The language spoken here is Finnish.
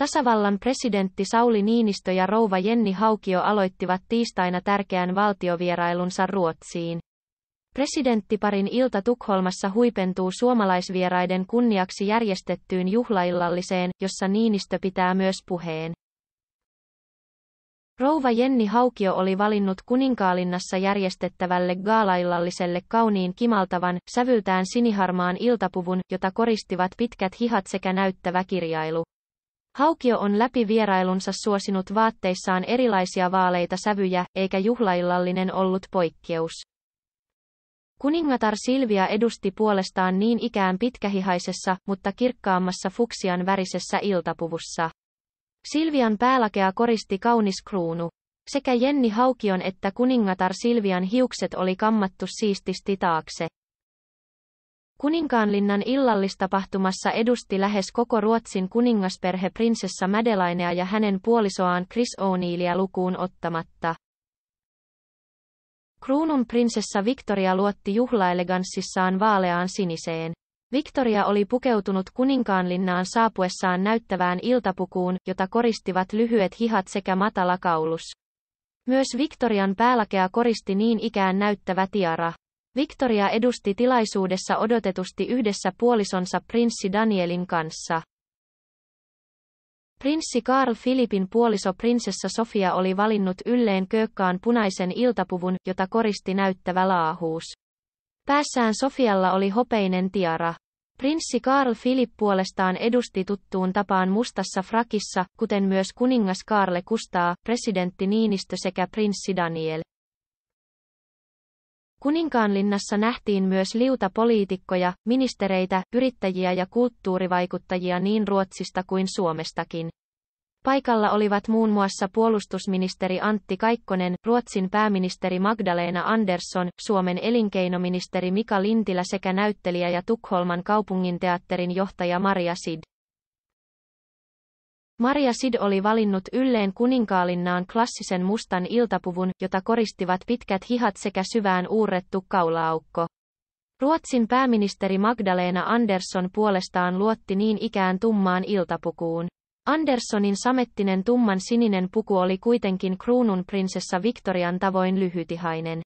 Tasavallan presidentti Sauli Niinistö ja rouva Jenni Haukio aloittivat tiistaina tärkeän valtiovierailunsa Ruotsiin. Presidenttiparin ilta Tukholmassa huipentuu suomalaisvieraiden kunniaksi järjestettyyn juhlaillalliseen, jossa Niinistö pitää myös puheen. Rouva Jenni Haukio oli valinnut Kuninkaalinnassa järjestettävälle gaalaillalliselle kauniin kimaltavan, sävyltään siniharmaan iltapuvun, jota koristivat pitkät hihat sekä näyttävä kirjailu. Haukio on läpi vierailunsa suosinut vaatteissaan erilaisia vaaleita sävyjä, eikä juhlaillallinen ollut poikkeus. Kuningatar Silvia edusti puolestaan niin ikään pitkähihaisessa, mutta kirkkaammassa fuksian värisessä iltapuvussa. Silvian päälakea koristi kaunis kruunu. Sekä Jenni Haukion että kuningatar Silvian hiukset oli kammattu siististi taakse. Kuninkaanlinnan illallistapahtumassa edusti lähes koko Ruotsin kuningasperhe prinsessa Madelinea ja hänen puolisoaan Chris O'Neillia lukuun ottamatta. Kruunun prinsessa Victoria luotti juhlaeleganssissaan vaaleaan siniseen. Victoria oli pukeutunut kuninkaanlinnaan saapuessaan näyttävään iltapukuun, jota koristivat lyhyet hihat sekä matala kaulus. Myös Victorian päälakea koristi niin ikään näyttävä tiara. Victoria edusti tilaisuudessa odotetusti yhdessä puolisonsa prinssi Danielin kanssa. Prinssi Karl Filipin puoliso prinsessa Sofia oli valinnut ylleen köökkaan punaisen iltapuvun, jota koristi näyttävä laahuus. Päässään Sofialla oli hopeinen tiara. Prinssi Karl Filip puolestaan edusti tuttuun tapaan mustassa frakissa, kuten myös kuningas Karle Kustaa, presidentti Niinistö sekä prinssi Daniel. Kuninkaanlinnassa nähtiin myös liuta poliitikkoja, ministereitä, yrittäjiä ja kulttuurivaikuttajia niin Ruotsista kuin Suomestakin. Paikalla olivat muun muassa puolustusministeri Antti Kaikkonen, Ruotsin pääministeri Magdalena Andersson, Suomen elinkeinoministeri Mika Lintilä sekä näyttelijä ja Tukholman kaupunginteatterin johtaja Maria Sid. Maria Sid oli valinnut ylleen kuninkaalinnaan klassisen mustan iltapuvun, jota koristivat pitkät hihat sekä syvään uurrettu kaulaaukko. Ruotsin pääministeri Magdalena Andersson puolestaan luotti niin ikään tummaan iltapukuun. Anderssonin samettinen tumman sininen puku oli kuitenkin kruununprinsessa Victorian tavoin lyhytihainen.